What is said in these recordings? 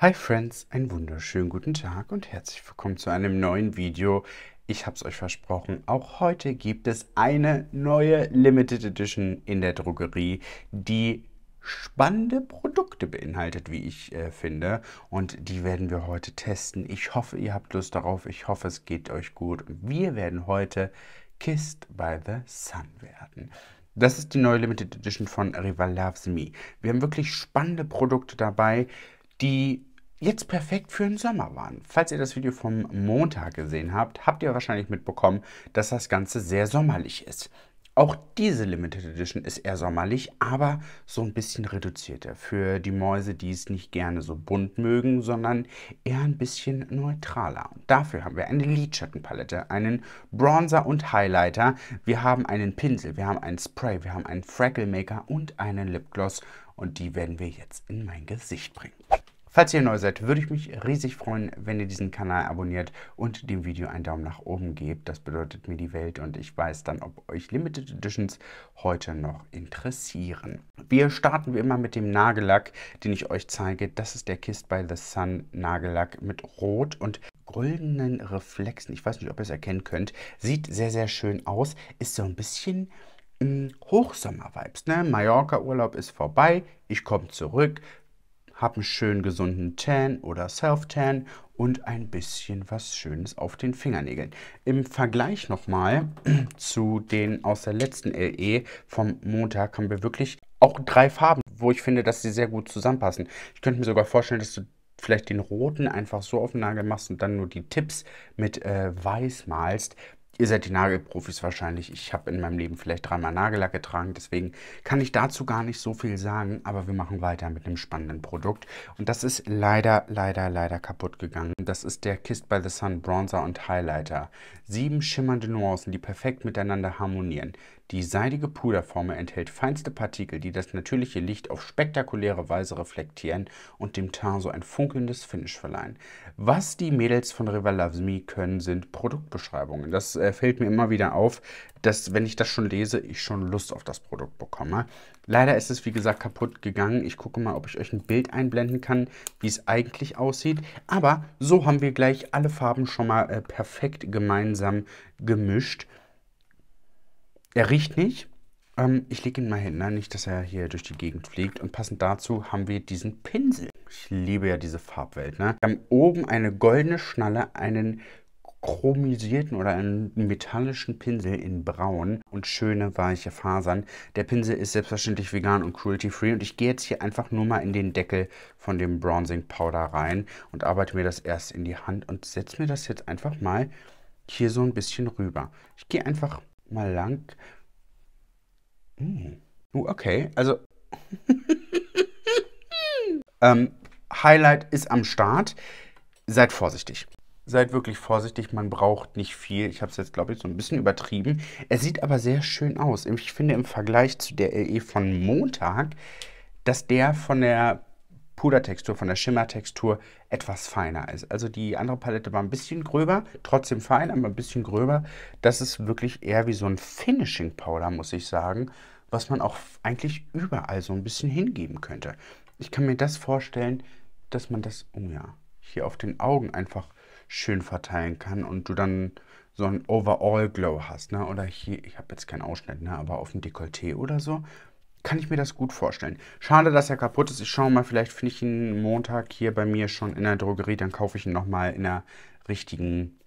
Hi Friends, einen wunderschönen guten Tag und herzlich willkommen zu einem neuen Video. Ich habe es euch versprochen, auch heute gibt es eine neue Limited Edition in der Drogerie, die spannende Produkte beinhaltet, wie ich äh, finde. Und die werden wir heute testen. Ich hoffe, ihr habt Lust darauf. Ich hoffe, es geht euch gut. wir werden heute Kissed by the Sun werden. Das ist die neue Limited Edition von Rival Loves Me. Wir haben wirklich spannende Produkte dabei, die jetzt perfekt für den Sommer waren. Falls ihr das Video vom Montag gesehen habt, habt ihr wahrscheinlich mitbekommen, dass das Ganze sehr sommerlich ist. Auch diese Limited Edition ist eher sommerlich, aber so ein bisschen reduzierter. Für die Mäuse, die es nicht gerne so bunt mögen, sondern eher ein bisschen neutraler. Und dafür haben wir eine Lidschattenpalette, einen Bronzer und Highlighter. Wir haben einen Pinsel, wir haben einen Spray, wir haben einen Freckle Maker und einen Lipgloss. Und die werden wir jetzt in mein Gesicht bringen. Falls ihr neu seid, würde ich mich riesig freuen, wenn ihr diesen Kanal abonniert und dem Video einen Daumen nach oben gebt. Das bedeutet mir die Welt und ich weiß dann, ob euch Limited Editions heute noch interessieren. Wir starten wie immer mit dem Nagellack, den ich euch zeige. Das ist der Kissed by the Sun Nagellack mit Rot und goldenen Reflexen. Ich weiß nicht, ob ihr es erkennen könnt. Sieht sehr, sehr schön aus. Ist so ein bisschen... Hm, Hochsommer-Vibes. Ne? Mallorca-Urlaub ist vorbei, ich komme zurück, hab einen schönen gesunden Tan oder Self-Tan und ein bisschen was Schönes auf den Fingernägeln. Im Vergleich nochmal zu den aus der letzten LE vom Montag haben wir wirklich auch drei Farben, wo ich finde, dass sie sehr gut zusammenpassen. Ich könnte mir sogar vorstellen, dass du vielleicht den roten einfach so auf den Nagel machst und dann nur die Tipps mit äh, weiß malst, Ihr seid die Nagelprofis wahrscheinlich. Ich habe in meinem Leben vielleicht dreimal Nagellack getragen, deswegen kann ich dazu gar nicht so viel sagen, aber wir machen weiter mit einem spannenden Produkt. Und das ist leider, leider, leider kaputt gegangen. Das ist der Kissed by the Sun Bronzer und Highlighter. Sieben schimmernde Nuancen, die perfekt miteinander harmonieren. Die seidige Puderformel enthält feinste Partikel, die das natürliche Licht auf spektakuläre Weise reflektieren und dem Teint so ein funkelndes Finish verleihen. Was die Mädels von River Loves Me können, sind Produktbeschreibungen. Das äh, fällt mir immer wieder auf, dass wenn ich das schon lese, ich schon Lust auf das Produkt bekomme. Leider ist es wie gesagt kaputt gegangen. Ich gucke mal, ob ich euch ein Bild einblenden kann, wie es eigentlich aussieht. Aber so haben wir gleich alle Farben schon mal äh, perfekt gemeinsam gemischt. Er riecht nicht. Ähm, ich lege ihn mal hin, ne? nicht, dass er hier durch die Gegend fliegt. Und passend dazu haben wir diesen Pinsel. Ich liebe ja diese Farbwelt. Ne? Wir haben oben eine goldene Schnalle, einen chromisierten oder einen metallischen Pinsel in braun und schöne weiche Fasern. Der Pinsel ist selbstverständlich vegan und cruelty-free und ich gehe jetzt hier einfach nur mal in den Deckel von dem Bronzing Powder rein und arbeite mir das erst in die Hand und setze mir das jetzt einfach mal hier so ein bisschen rüber. Ich gehe einfach mal lang. Hm. Uh, okay, also. ähm, Highlight ist am Start. Seid vorsichtig. Seid wirklich vorsichtig, man braucht nicht viel. Ich habe es jetzt, glaube ich, so ein bisschen übertrieben. Es sieht aber sehr schön aus. Ich finde im Vergleich zu der LE von Montag, dass der von der Pudertextur, von der Schimmertextur etwas feiner ist. Also die andere Palette war ein bisschen gröber, trotzdem fein, aber ein bisschen gröber. Das ist wirklich eher wie so ein Finishing Powder, muss ich sagen, was man auch eigentlich überall so ein bisschen hingeben könnte. Ich kann mir das vorstellen, dass man das, oh ja, hier auf den Augen einfach schön verteilen kann und du dann so ein Overall Glow hast, ne? Oder hier, ich habe jetzt keinen Ausschnitt, ne? Aber auf dem Dekolleté oder so, kann ich mir das gut vorstellen. Schade, dass er kaputt ist. Ich schaue mal, vielleicht finde ich ihn Montag hier bei mir schon in der Drogerie. Dann kaufe ich ihn nochmal in der richtigen,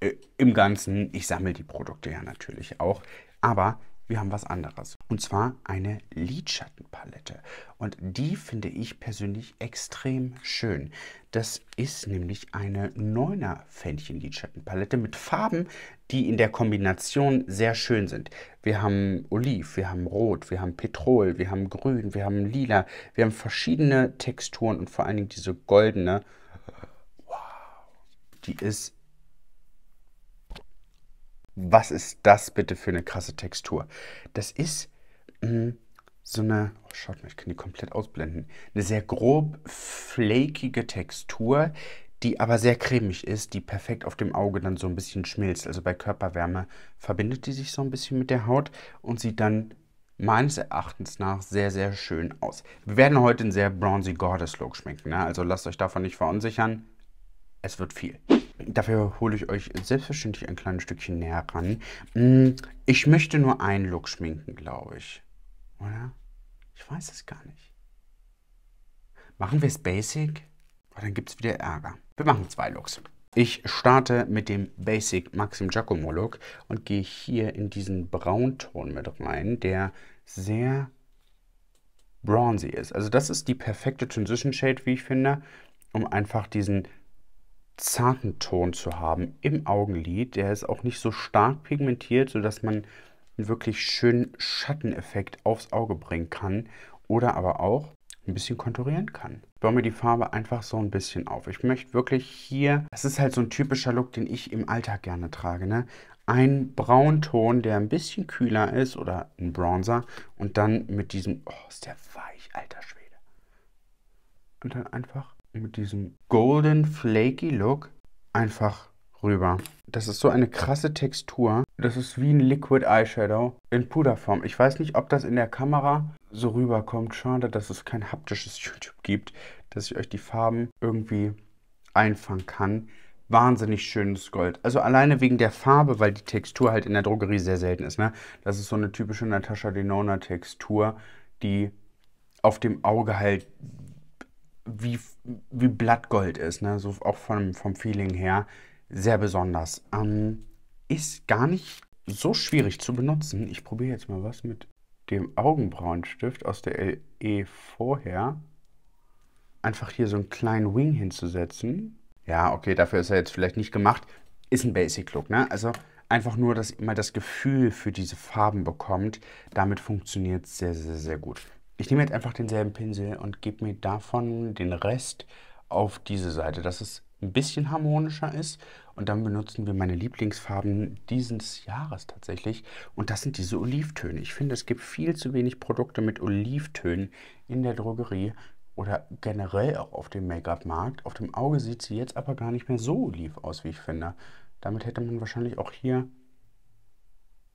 äh, im Ganzen. Ich sammle die Produkte ja natürlich auch. Aber wir haben was anderes. Und zwar eine Lidschattenpalette. Und die finde ich persönlich extrem schön. Das ist nämlich eine 9er Fändchen Lidschattenpalette mit Farben, die in der Kombination sehr schön sind. Wir haben Oliv, wir haben Rot, wir haben Petrol, wir haben Grün, wir haben Lila, wir haben verschiedene Texturen und vor allen Dingen diese goldene. Wow, die ist. Was ist das bitte für eine krasse Textur? Das ist mh, hm, so eine. Oh, schaut mal, ich kann die komplett ausblenden. Eine sehr grob, flakige Textur, die aber sehr cremig ist, die perfekt auf dem Auge dann so ein bisschen schmilzt. Also bei Körperwärme verbindet die sich so ein bisschen mit der Haut und sieht dann meines Erachtens nach sehr, sehr schön aus. Wir werden heute einen sehr bronzy Goddess Look schminken, ne? also lasst euch davon nicht verunsichern. Es wird viel. Dafür hole ich euch selbstverständlich ein kleines Stückchen näher ran. Hm, ich möchte nur einen Look schminken, glaube ich. Oder? Ich weiß es gar nicht. Machen wir es basic? weil dann gibt es wieder Ärger. Wir machen zwei Looks. Ich starte mit dem Basic Maxim Giacomo Look und gehe hier in diesen Braunton mit rein, der sehr bronzy ist. Also das ist die perfekte Transition Shade, wie ich finde, um einfach diesen zarten Ton zu haben im Augenlid. Der ist auch nicht so stark pigmentiert, sodass man einen wirklich schönen Schatteneffekt aufs Auge bringen kann oder aber auch ein bisschen konturieren kann baue mir die Farbe einfach so ein bisschen auf. Ich möchte wirklich hier, das ist halt so ein typischer Look, den ich im Alltag gerne trage, ne? Ein Braunton, der ein bisschen kühler ist oder ein Bronzer und dann mit diesem, oh, ist der weich, alter Schwede. Und dann einfach mit diesem golden flaky Look einfach rüber. Das ist so eine krasse Textur. Das ist wie ein Liquid Eyeshadow in Puderform. Ich weiß nicht, ob das in der Kamera so rüberkommt. Schade, dass es kein haptisches YouTube gibt, dass ich euch die Farben irgendwie einfangen kann. Wahnsinnig schönes Gold. Also alleine wegen der Farbe, weil die Textur halt in der Drogerie sehr selten ist. Ne? Das ist so eine typische Natasha Denona Textur, die auf dem Auge halt wie, wie Blattgold ist. Ne? So auch vom, vom Feeling her sehr besonders. Ähm, ist gar nicht so schwierig zu benutzen. Ich probiere jetzt mal was mit dem Augenbrauenstift aus der LE vorher. Einfach hier so einen kleinen Wing hinzusetzen. Ja, okay, dafür ist er jetzt vielleicht nicht gemacht. Ist ein Basic-Look, ne? Also einfach nur, dass man das Gefühl für diese Farben bekommt. Damit funktioniert es sehr, sehr, sehr gut. Ich nehme jetzt einfach denselben Pinsel und gebe mir davon den Rest auf diese Seite. Das ist ein bisschen harmonischer ist. Und dann benutzen wir meine Lieblingsfarben dieses Jahres tatsächlich. Und das sind diese Olivtöne. Ich finde, es gibt viel zu wenig Produkte mit Olivtönen in der Drogerie oder generell auch auf dem Make-up-Markt. Auf dem Auge sieht sie jetzt aber gar nicht mehr so oliv aus, wie ich finde. Damit hätte man wahrscheinlich auch hier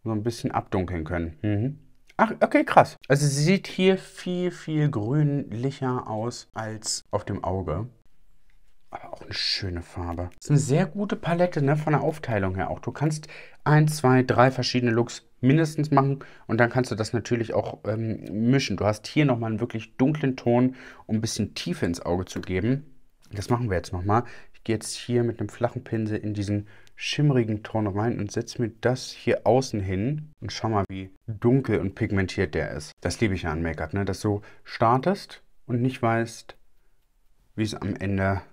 so ein bisschen abdunkeln können. Mhm. Ach, okay, krass. Also sie sieht hier viel, viel grünlicher aus als auf dem Auge. Aber auch eine schöne Farbe. Das ist eine sehr gute Palette, ne? Von der Aufteilung her auch. Du kannst ein, zwei, drei verschiedene Looks mindestens machen und dann kannst du das natürlich auch ähm, mischen. Du hast hier nochmal einen wirklich dunklen Ton, um ein bisschen Tiefe ins Auge zu geben. Das machen wir jetzt nochmal. Ich gehe jetzt hier mit einem flachen Pinsel in diesen schimmerigen Ton rein und setze mir das hier außen hin und schau mal, wie dunkel und pigmentiert der ist. Das liebe ich ja an Make-up, ne? dass du startest und nicht weißt, wie es am Ende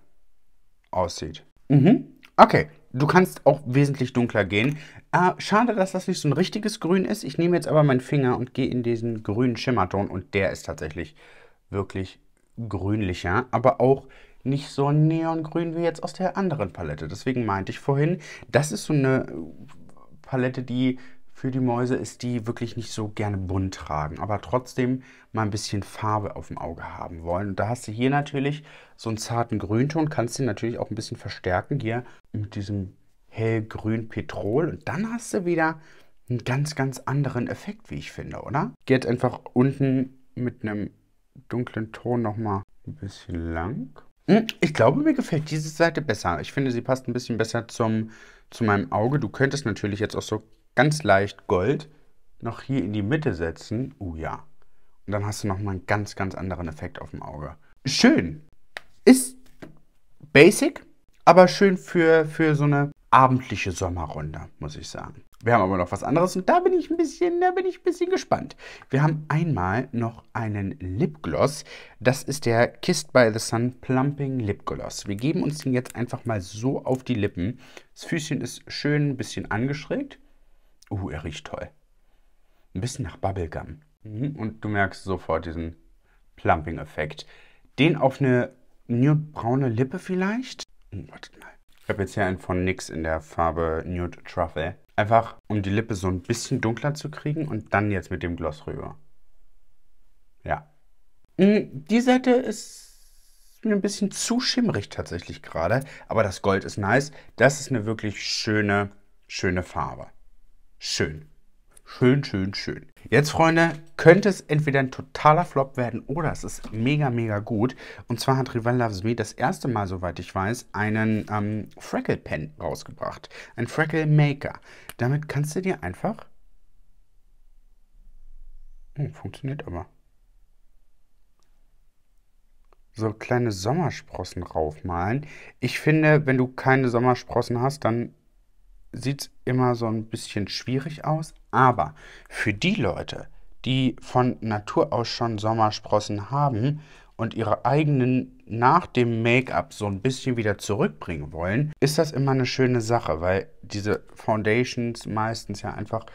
aussieht. Mhm. Okay, du kannst auch wesentlich dunkler gehen. Äh, schade, dass das nicht so ein richtiges Grün ist. Ich nehme jetzt aber meinen Finger und gehe in diesen grünen Schimmerton und der ist tatsächlich wirklich grünlicher, aber auch nicht so neongrün wie jetzt aus der anderen Palette. Deswegen meinte ich vorhin, das ist so eine Palette, die für die Mäuse ist, die wirklich nicht so gerne bunt tragen, aber trotzdem mal ein bisschen Farbe auf dem Auge haben wollen. Und da hast du hier natürlich so einen zarten Grünton, kannst den natürlich auch ein bisschen verstärken hier mit diesem hellgrün Petrol. Und dann hast du wieder einen ganz, ganz anderen Effekt, wie ich finde, oder? Geht einfach unten mit einem dunklen Ton nochmal ein bisschen lang. Hm, ich glaube, mir gefällt diese Seite besser. Ich finde, sie passt ein bisschen besser zum, zu meinem Auge. Du könntest natürlich jetzt auch so ganz leicht Gold noch hier in die Mitte setzen. Uh ja. Und dann hast du nochmal einen ganz, ganz anderen Effekt auf dem Auge. Schön. Ist basic, aber schön für, für so eine abendliche Sommerrunde, muss ich sagen. Wir haben aber noch was anderes und da bin ich ein bisschen, da bin ich ein bisschen gespannt. Wir haben einmal noch einen Lipgloss. Das ist der Kissed by the Sun Plumping Lipgloss. Wir geben uns den jetzt einfach mal so auf die Lippen. Das Füßchen ist schön ein bisschen angeschrägt. Uh, er riecht toll. Ein bisschen nach Bubblegum. Mhm. Und du merkst sofort diesen Plumping-Effekt. Den auf eine nude-braune Lippe vielleicht? Oh, wartet mal. Ich habe jetzt hier einen von NYX in der Farbe Nude Truffle. Einfach, um die Lippe so ein bisschen dunkler zu kriegen und dann jetzt mit dem Gloss rüber. Ja. Hm, die Seite ist mir ein bisschen zu schimmrig tatsächlich gerade, aber das Gold ist nice. Das ist eine wirklich schöne, schöne Farbe schön. Schön, schön, schön. Jetzt, Freunde, könnte es entweder ein totaler Flop werden oder es ist mega, mega gut. Und zwar hat Rival Loves Me das erste Mal, soweit ich weiß, einen ähm, Freckle Pen rausgebracht. Ein Freckle Maker. Damit kannst du dir einfach. Oh, funktioniert aber. So kleine Sommersprossen raufmalen. Ich finde, wenn du keine Sommersprossen hast, dann sieht es immer so ein bisschen schwierig aus. Aber für die Leute, die von Natur aus schon Sommersprossen haben und ihre eigenen nach dem Make-up so ein bisschen wieder zurückbringen wollen, ist das immer eine schöne Sache, weil diese Foundations meistens ja einfach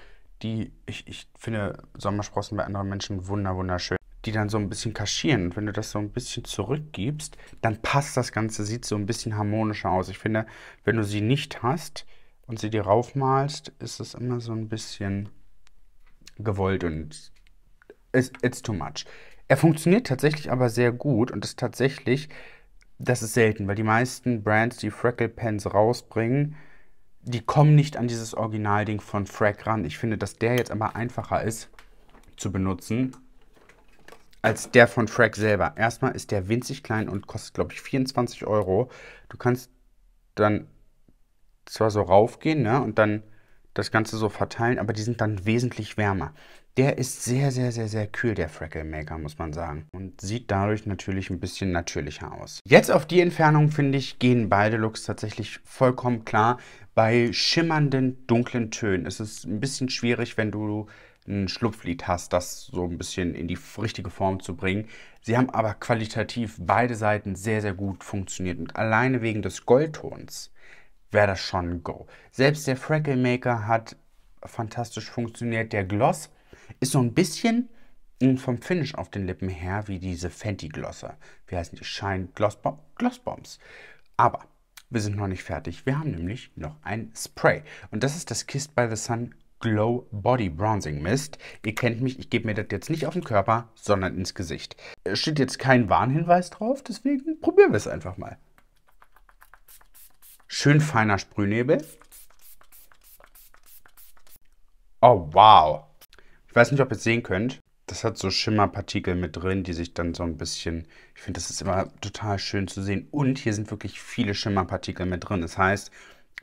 die, ich, ich finde Sommersprossen bei anderen Menschen wunder, wunderschön, die dann so ein bisschen kaschieren. Und wenn du das so ein bisschen zurückgibst, dann passt das Ganze, sieht so ein bisschen harmonischer aus. Ich finde, wenn du sie nicht hast, und sie dir raufmalst, ist es immer so ein bisschen gewollt und it's, it's too much. Er funktioniert tatsächlich aber sehr gut und ist tatsächlich, das ist selten, weil die meisten Brands, die Freckle Pens rausbringen, die kommen nicht an dieses Originalding von Frack ran. Ich finde, dass der jetzt aber einfacher ist zu benutzen als der von Frack selber. Erstmal ist der winzig klein und kostet, glaube ich, 24 Euro. Du kannst dann zwar so raufgehen ne, und dann das Ganze so verteilen, aber die sind dann wesentlich wärmer. Der ist sehr, sehr, sehr, sehr kühl, der Freckle Maker, muss man sagen. Und sieht dadurch natürlich ein bisschen natürlicher aus. Jetzt auf die Entfernung, finde ich, gehen beide Looks tatsächlich vollkommen klar. Bei schimmernden, dunklen Tönen ist es ein bisschen schwierig, wenn du ein Schlupflied hast, das so ein bisschen in die richtige Form zu bringen. Sie haben aber qualitativ beide Seiten sehr, sehr gut funktioniert. Und alleine wegen des Goldtons wäre das schon ein Go. Selbst der Freckle Maker hat fantastisch funktioniert. Der Gloss ist so ein bisschen vom Finish auf den Lippen her wie diese Fenty Glosse. Wie heißen die? Shine Gloss, Bo Gloss Bombs. Aber wir sind noch nicht fertig. Wir haben nämlich noch ein Spray. Und das ist das Kissed by the Sun Glow Body Bronzing Mist. Ihr kennt mich, ich gebe mir das jetzt nicht auf den Körper, sondern ins Gesicht. Es steht jetzt kein Warnhinweis drauf, deswegen probieren wir es einfach mal. Schön feiner Sprühnebel. Oh, wow. Ich weiß nicht, ob ihr es sehen könnt. Das hat so Schimmerpartikel mit drin, die sich dann so ein bisschen... Ich finde, das ist immer total schön zu sehen. Und hier sind wirklich viele Schimmerpartikel mit drin. Das heißt,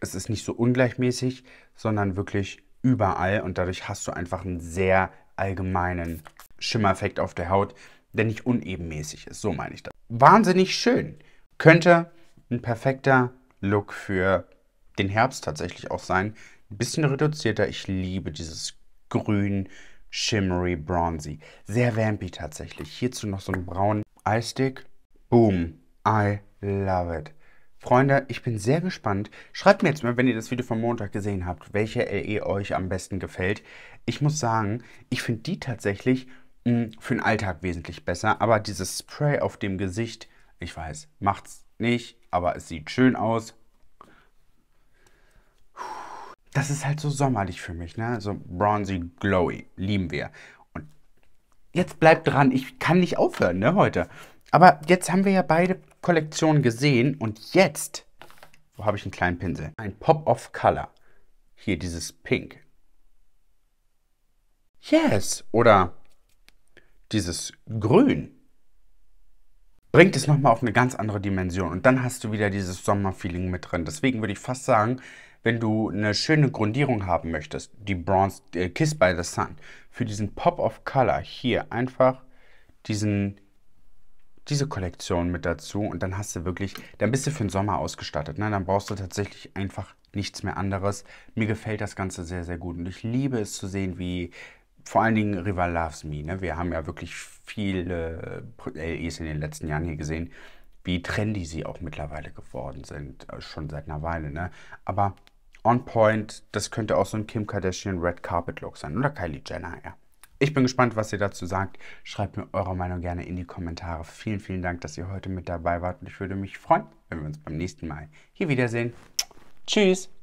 es ist nicht so ungleichmäßig, sondern wirklich überall. Und dadurch hast du einfach einen sehr allgemeinen Schimmereffekt auf der Haut, der nicht unebenmäßig ist. So meine ich das. Wahnsinnig schön. Könnte ein perfekter Look für den Herbst tatsächlich auch sein. Ein bisschen reduzierter. Ich liebe dieses grün, shimmery, bronzy. Sehr vampy tatsächlich. Hierzu noch so einen braunen Eye-Stick. Boom. I love it. Freunde, ich bin sehr gespannt. Schreibt mir jetzt mal, wenn ihr das Video vom Montag gesehen habt, welche LE euch am besten gefällt. Ich muss sagen, ich finde die tatsächlich mh, mm, für den Alltag wesentlich besser, aber dieses Spray auf dem Gesicht, ich weiß, macht's nicht, aber es sieht schön aus. Das ist halt so sommerlich für mich, ne? So bronzy, glowy, lieben wir. Und jetzt bleibt dran, ich kann nicht aufhören, ne, heute. Aber jetzt haben wir ja beide Kollektionen gesehen und jetzt, wo habe ich einen kleinen Pinsel? Ein Pop of Color. Hier dieses Pink. Yes! Oder dieses Grün bringt es nochmal auf eine ganz andere Dimension. Und dann hast du wieder dieses Sommerfeeling mit drin. Deswegen würde ich fast sagen, wenn du eine schöne Grundierung haben möchtest, die Bronze äh, Kiss by the Sun, für diesen Pop of Color hier einfach diesen, diese Kollektion mit dazu und dann hast du wirklich, dann bist du für den Sommer ausgestattet. Ne? Dann brauchst du tatsächlich einfach nichts mehr anderes. Mir gefällt das Ganze sehr, sehr gut und ich liebe es zu sehen, wie vor allen Dingen River Loves Me. Ne? Wir haben ja wirklich viele äh, LEs in den letzten Jahren hier gesehen, wie trendy sie auch mittlerweile geworden sind, äh, schon seit einer Weile. Ne? Aber on point, das könnte auch so ein Kim Kardashian Red Carpet Look sein oder Kylie Jenner, ja. Ich bin gespannt, was ihr dazu sagt. Schreibt mir eure Meinung gerne in die Kommentare. Vielen, vielen Dank, dass ihr heute mit dabei wart und ich würde mich freuen, wenn wir uns beim nächsten Mal hier wiedersehen. Tschüss!